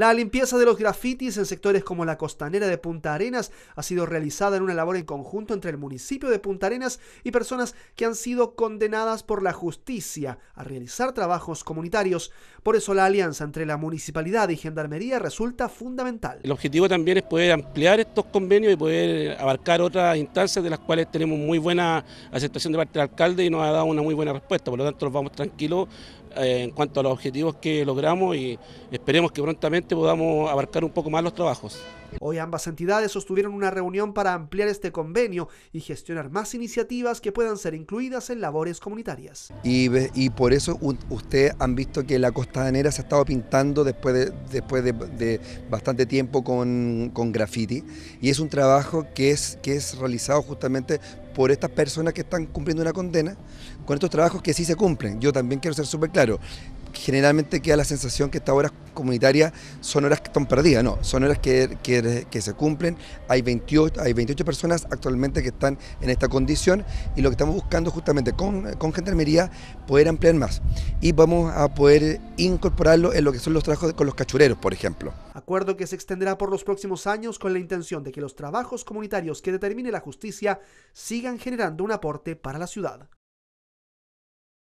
La limpieza de los grafitis en sectores como la costanera de Punta Arenas ha sido realizada en una labor en conjunto entre el municipio de Punta Arenas y personas que han sido condenadas por la justicia a realizar trabajos comunitarios. Por eso la alianza entre la municipalidad y gendarmería resulta fundamental. El objetivo también es poder ampliar estos convenios y poder abarcar otras instancias de las cuales tenemos muy buena aceptación de parte del alcalde y nos ha dado una muy buena respuesta. Por lo tanto, nos vamos tranquilos eh, en cuanto a los objetivos que logramos y esperemos que prontamente podamos abarcar un poco más los trabajos. Hoy ambas entidades sostuvieron una reunión para ampliar este convenio y gestionar más iniciativas que puedan ser incluidas en labores comunitarias. Y, por eso ustedes han visto que la costanera se ha estado pintando después de, después bastante tiempo con, con, graffiti y es un trabajo que es, que es realizado justamente por estas personas que están cumpliendo una condena con estos trabajos que sí se cumplen. Yo también quiero ser súper claro generalmente queda la sensación que estas horas comunitarias son horas que están perdidas, no, son horas que, se cumplen. Hay 28, hay 28 personas actualmente que están en esta condición y lo que estamos buscando justamente con, con Gendarmería poder ampliar más y vamos a poder incorporarlo en lo que son los trabajos con los cachureros, por ejemplo. Acuerdo que se extenderá por los próximos años con la intención de que los trabajos comunitarios que determine la justicia sigan generando un aporte para la ciudad.